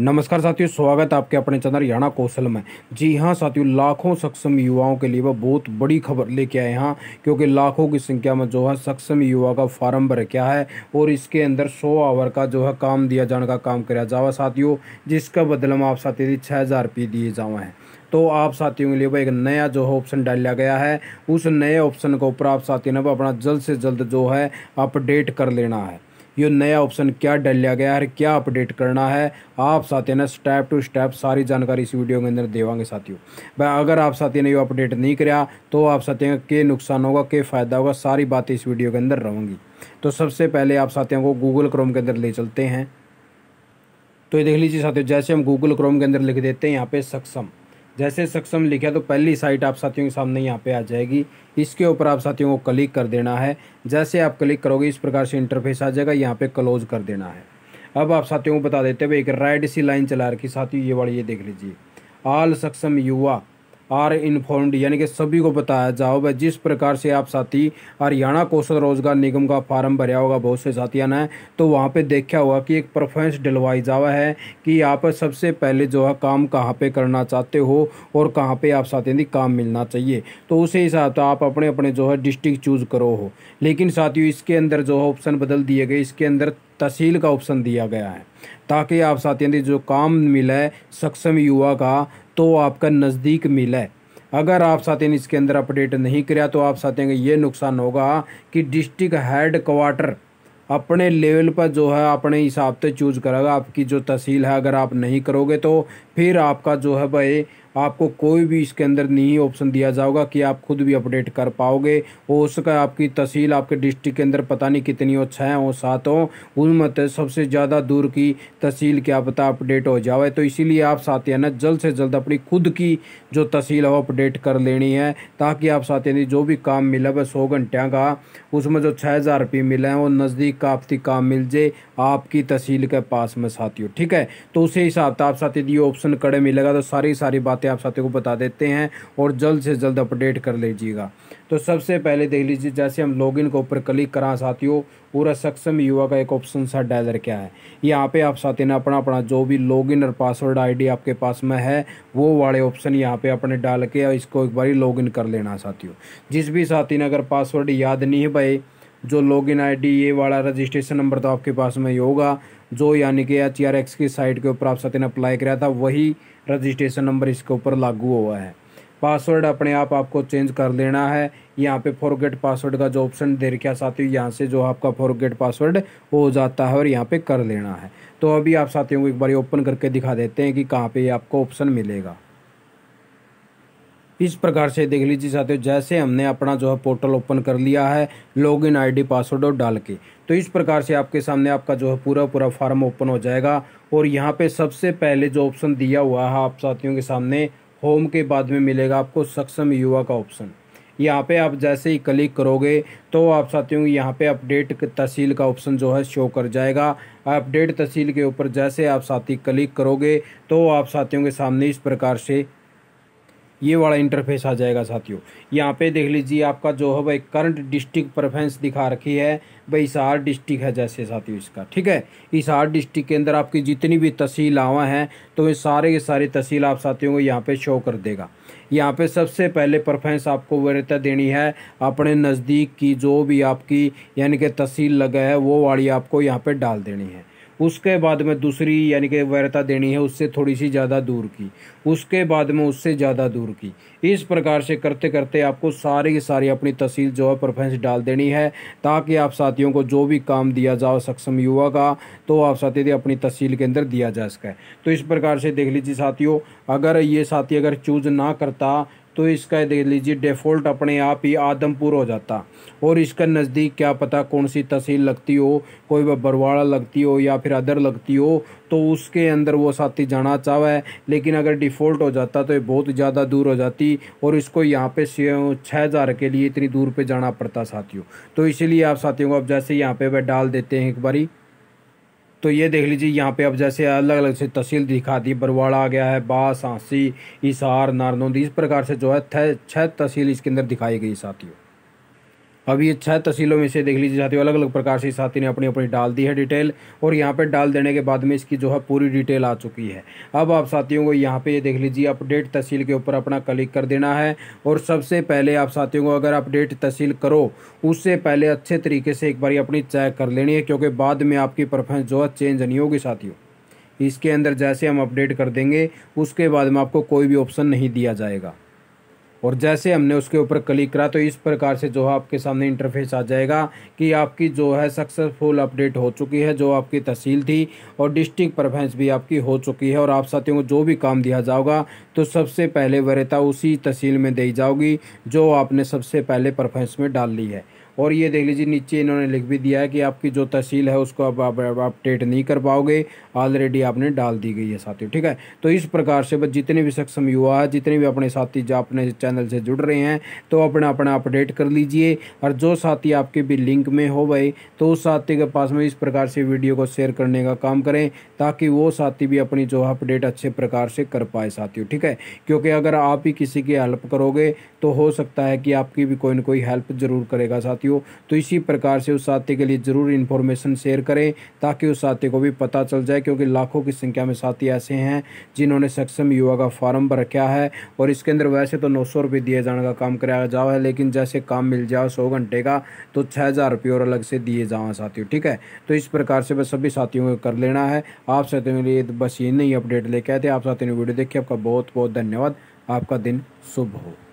नमस्कार साथियों स्वागत है आपके अपने चैनल याना कौशल में जी हाँ साथियों लाखों सक्षम युवाओं के लिए वह बहुत बड़ी खबर लेके आए हैं क्योंकि लाखों की संख्या में जो है सक्षम युवा का फार्म भर क्या है और इसके अंदर सौ आवर का जो है काम दिया जाने का काम कराया जावा साथियों जिसका बदला में आप साथी छः हज़ार रुपये दिए जावे हैं तो आप साथियों के लिए वह एक नया जो है ऑप्शन डाला गया है उस नए ऑप्शन के ऊपर आप साथियों ने अपना जल्द से जल्द जो है अपडेट कर लेना है ये नया ऑप्शन क्या डल लिया गया है क्या अपडेट करना है आप साथियों ने स्टेप टू स्टेप सारी जानकारी इस वीडियो के अंदर देवांगे साथियों भाई अगर आप साथियों ने ये अपडेट नहीं कराया तो आप साथियों के नुकसान होगा के फ़ायदा होगा सारी बातें इस वीडियो के अंदर रहूँगी तो सबसे पहले आप साथियों को गूगल क्रोम के अंदर ले चलते हैं तो ये देख लीजिए साथियों जैसे हम गूगल क्रोम के अंदर लिख देते हैं यहाँ पे सक्षम जैसे सक्षम लिखा तो पहली साइट आप साथियों के सामने यहाँ पे आ जाएगी इसके ऊपर आप साथियों को क्लिक कर देना है जैसे आप क्लिक करोगे इस प्रकार से इंटरफेस आ जाएगा यहाँ पे क्लोज कर देना है अब आप साथियों को बता देते हैं एक रेड सी लाइन चला रखी साथियों ये वाली ये देख लीजिए आल सक्षम युवा आर इन्फॉर्म्ड यानी कि सभी को बताया जाओ भाई जिस प्रकार से आप साथी हरियाणा कौशल रोजगार निगम का फार्म भरिया होगा बहुत से साथियों ने तो वहाँ पे देखा होगा कि एक प्रेफरेंस डलवाई जावा है कि आप सबसे पहले जो है काम कहाँ पे करना चाहते हो और कहाँ पे आप साथियों की काम मिलना चाहिए तो उसी हिसाब से आप अपने अपने जो है डिस्ट्रिक्ट चूज़ करो हो लेकिन साथियों इसके अंदर जो है ऑप्शन बदल दिए गए इसके अंदर तहसील का ऑप्शन दिया गया है ताकि आप साथियों जो काम मिले सक्षम युवा का तो आपका नज़दीक मिले अगर आप साथियों इसके अंदर अपडेट नहीं किया तो आप साथियों का ये नुकसान होगा कि डिस्ट्रिक्ट हेड क्वार्टर अपने लेवल पर जो है अपने हिसाब से चूज करेगा आपकी जो तहसील है अगर आप नहीं करोगे तो फिर आपका जो है भाई आपको कोई भी इसके अंदर नहीं ऑप्शन दिया जाएगा कि आप खुद भी अपडेट कर पाओगे हो सका आपकी तहसील आपके डिस्ट्रिक्ट के अंदर पता नहीं कितनी हो छः हो सात हो उनमें सबसे ज़्यादा दूर की तहसील क्या पता अपडेट हो जाए तो इसीलिए आप ने जल्द से जल्द अपनी खुद की जो तहसील है वो अपडेट कर लेनी है ताकि आप साथियानी जो भी काम मिला वह सौ घंटे का उसमें जो छः हज़ार रुपये मिले हैं वो नज़दीक का आपकी काम मिल जाए आपकी तहसील के पास में साथियों ठीक है तो उसी हिसाब से आप साथी ये ऑप्शन कड़े मिलेगा तो सारी सारी बात बातें आप साथियों को बता देते हैं और जल्द से जल्द अपडेट कर लीजिएगा तो सबसे पहले देख लीजिए जैसे हम लॉगिन के ऊपर क्लिक करा साथियों पूरा सक्षम युवा का एक ऑप्शन सा डायलर क्या है यहाँ पे आप साथी ने अपना अपना जो भी लॉगिन और पासवर्ड आईडी आपके पास में है वो वाले ऑप्शन यहाँ पे अपने डाल के इसको एक बार लॉगिन कर लेना साथियों जिस भी साथी ने अगर पासवर्ड याद नहीं है भाई जो लॉगिन आईडी ये वाला रजिस्ट्रेशन नंबर तो आपके पास में ही होगा जो यानी कि एच आर एक्स की साइट के ऊपर आप साथी ने अप्लाई कराया था वही रजिस्ट्रेशन नंबर इसके ऊपर लागू हुआ है पासवर्ड अपने आप आपको चेंज कर लेना है यहाँ पे फॉरगेट पासवर्ड का जो ऑप्शन दे रखा साथियों यहाँ से जो आपका फॉरगेट पासवर्ड हो जाता है और यहाँ पे कर लेना है तो अभी आप साथियों को एक बार ओपन करके दिखा देते हैं कि कहाँ पे आपको ऑप्शन मिलेगा इस प्रकार से देख लीजिए साथियों जैसे हमने अपना जो है पोर्टल ओपन कर लिया है लॉगिन आईडी पासवर्ड और डाल के तो इस प्रकार से आपके सामने आपका जो है पूरा पूरा फार्म ओपन हो जाएगा और यहाँ पे सबसे पहले जो ऑप्शन दिया हुआ है आप साथियों के सामने होम के बाद में मिलेगा आपको सक्षम युवा का ऑप्शन यहाँ पे आप जैसे ही क्लिक करोगे तो आप साथियों यहाँ पे अपडेट तहसील का ऑप्शन जो है शो कर जाएगा अपडेट तहसील के ऊपर जैसे आप साथी क्लिक करोगे तो आप साथियों के सामने इस प्रकार से ये वाला इंटरफेस आ जाएगा साथियों यहाँ पे देख लीजिए आपका जो है भाई करंट डिस्ट्रिक्ट प्रेफरेंस दिखा रखी है भाई इसहार डिस्ट्रिक्ट है जैसे साथियों इसका ठीक है इसहार डिस्ट्रिक्ट के अंदर आपकी जितनी भी आवा हैं तो ये सारे के सारे तहसील आप साथियों को यहाँ पर शो कर देगा यहाँ पे सबसे पहले प्रेफरेंस आपको वरीयता देनी है अपने नज़दीक की जो भी आपकी यानी कि तहसील लगा है वो वाली आपको यहाँ पर डाल देनी है उसके बाद में दूसरी यानी कि वैरता देनी है उससे थोड़ी सी ज़्यादा दूर की उसके बाद में उससे ज़्यादा दूर की इस प्रकार से करते करते आपको सारी की सारी अपनी तहसील जो है प्रेफरेंस डाल देनी है ताकि आप साथियों को जो भी काम दिया जाओ सक्षम युवा का तो आप साथी अपनी तहसील के अंदर दिया जा सके तो इस प्रकार से देख लीजिए साथियों अगर ये साथी अगर चूज ना करता तो इसका देख लीजिए डिफ़ॉल्ट अपने आप ही आदमपुर हो जाता और इसका नज़दीक क्या पता कौन सी तहसील लगती हो कोई बरवाड़ा लगती हो या फिर अदर लगती हो तो उसके अंदर वो साथी जाना चाहे लेकिन अगर डिफ़ॉल्ट हो जाता तो ये बहुत ज़्यादा दूर हो जाती और इसको यहाँ पे छः हज़ार के लिए इतनी दूर पे जाना पड़ता साथियों तो इसीलिए आप साथियों को अब जैसे यहाँ पे वह डाल देते हैं एक बारी तो ये देख लीजिए यहाँ पे अब जैसे अलग अलग से तहसील दिखा दी बरवाड़ा आ गया है बास हाँसी इसार नारनौंदी इस प्रकार से जो है छह तहसील इसके अंदर दिखाई गई साथियों अब ये छह तहसीलों में से देख लीजिए साथियों अलग अलग प्रकार से साथी ने अपनी अपनी डाल दी है डिटेल और यहाँ पे डाल देने के बाद में इसकी जो है पूरी डिटेल आ चुकी है अब आप साथियों को यहाँ पे ये देख लीजिए अपडेट तहसील के ऊपर अपना क्लिक कर देना है और सबसे पहले आप साथियों को अगर अपडेट तहसील करो उससे पहले अच्छे तरीके से एक बार अपनी चेक कर लेनी है क्योंकि बाद में आपकी परफॉर्मेंस जो है चेंज नहीं होगी साथियों इसके अंदर जैसे हम अपडेट कर देंगे उसके बाद में आपको कोई भी ऑप्शन नहीं दिया जाएगा और जैसे हमने उसके ऊपर क्लिक करा तो इस प्रकार से जो है आपके सामने इंटरफेस आ जाएगा कि आपकी जो है सक्सेसफुल अपडेट हो चुकी है जो आपकी तहसील थी और डिस्ट्रिक्ट परफेंस भी आपकी हो चुकी है और आप साथियों को जो भी काम दिया जाओगा तो सबसे पहले वरिता उसी तहसील में दी जाओगी जो आपने सबसे पहले परफेंस में डाल ली है और ये देख लीजिए नीचे इन्होंने लिख भी दिया है कि आपकी जो तहसील है उसको अब आप अपडेट नहीं कर पाओगे ऑलरेडी आपने डाल दी गई है साथियों ठीक है तो इस प्रकार से बस जितने भी सक्षम युवा है जितने भी अपने साथी जो अपने चैनल से जुड़ रहे हैं तो अपना अपना अपडेट कर लीजिए और जो साथी आपके भी लिंक में हो गए तो उस साथी के पास में इस प्रकार से वीडियो को शेयर करने का काम करें ताकि वो साथी भी अपनी जो अपडेट अच्छे प्रकार से कर पाए साथियों ठीक है क्योंकि अगर आप ही किसी की हेल्प करोगे तो हो सकता है कि आपकी भी कोई ना कोई हेल्प जरूर करेगा साथी साथियों तो इसी प्रकार से उस साथी के लिए ज़रूर इन्फॉर्मेशन शेयर करें ताकि उस साथी को भी पता चल जाए क्योंकि लाखों की संख्या में साथी ऐसे हैं जिन्होंने सक्षम युवा का फॉर्म भर रखा है और इसके अंदर वैसे तो नौ सौ दिए जाने का काम कराया जाओ है लेकिन जैसे काम मिल जाओ सौ घंटे का तो छः हज़ार रुपये और अलग से दिए जाओ साथियों ठीक है तो इस प्रकार से बस सभी साथियों को कर लेना है आप साथियों के लिए बस ये नहीं अपडेट लेके आए थे आप साथियों ने वीडियो देखिए आपका बहुत बहुत धन्यवाद आपका दिन शुभ हो